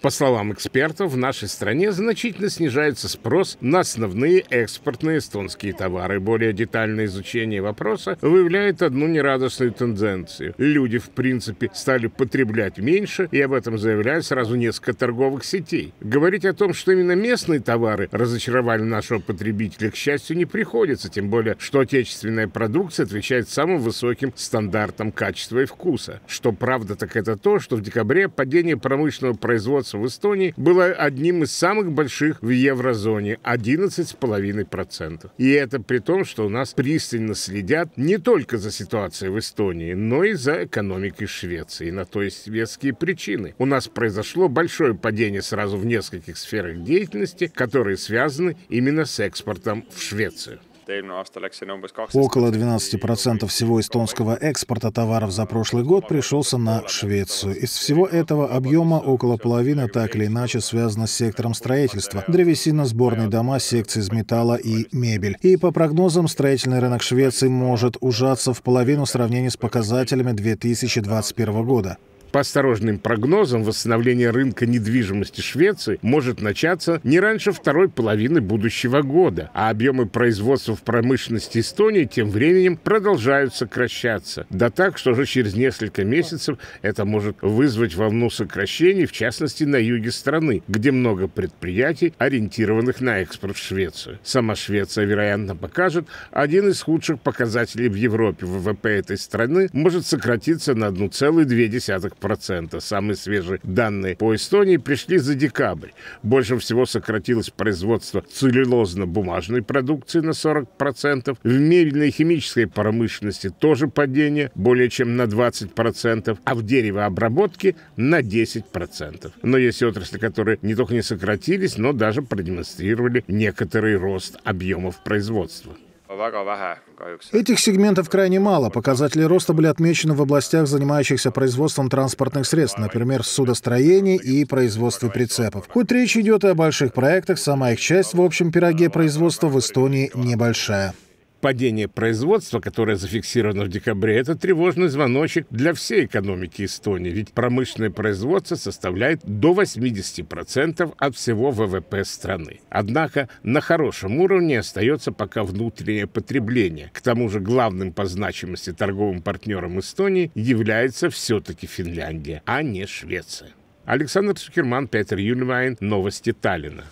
По словам экспертов, в нашей стране значительно снижается спрос на основные экспортные эстонские товары. Более детальное изучение вопроса выявляет одну нерадостную тенденцию. Люди, в принципе, стали потреблять меньше, и об этом заявляют сразу несколько торговых сетей. Говорить о том, что именно местные товары разочаровали нашего потребителя, к счастью, не приходится, тем более, что отечественная продукция отвечает самым высоким стандартам качества и вкуса. Что правда, так это то, что в декабре падение промышленного производства спроса в Эстонии было одним из самых больших в еврозоне – 11,5%. И это при том, что у нас пристально следят не только за ситуацией в Эстонии, но и за экономикой Швеции. На то есть веские причины. У нас произошло большое падение сразу в нескольких сферах деятельности, которые связаны именно с экспортом в Швецию. Около 12% всего эстонского экспорта товаров за прошлый год пришелся на Швецию. Из всего этого объема около половины так или иначе связано с сектором строительства, древесина, сборные дома, секции из металла и мебель. И по прогнозам, строительный рынок Швеции может ужаться в половину в сравнении с показателями 2021 года. По осторожным прогнозам, восстановление рынка недвижимости Швеции может начаться не раньше второй половины будущего года, а объемы производства в промышленности Эстонии тем временем продолжают сокращаться. Да так, что уже через несколько месяцев это может вызвать волну сокращений, в частности на юге страны, где много предприятий, ориентированных на экспорт в Швецию. Сама Швеция, вероятно, покажет один из худших показателей в Европе. ВВП этой страны может сократиться на 1,2%. 3,3%. Самые свежие данные по Эстонии пришли за декабрь. Больше всего сократилось производство целлюлозно-бумажной продукции на 40%. В мебельной и химической промышленности тоже падение более чем на 20%, а в деревообработке на 10%. Но есть отрасли, которые не только не сократились, но даже продемонстрировали некоторый рост объемов производства. Этих сегментов крайне мало. Показатели роста были отмечены в областях, занимающихся производством транспортных средств, например, судостроении и производстве прицепов. Хоть речь идет и о больших проектах, сама их часть в общем пироге производства в Эстонии небольшая. Падение производства, которое зафиксировано в декабре, это тревожный звоночек для всей экономики Эстонии, ведь промышленное производство составляет до 80% от всего ВВП страны. Однако на хорошем уровне остается пока внутреннее потребление. К тому же главным по значимости торговым партнером Эстонии является все-таки Финляндия, а не Швеция. Александр Шукерман, Петр Юльвайн, Новости Таллина.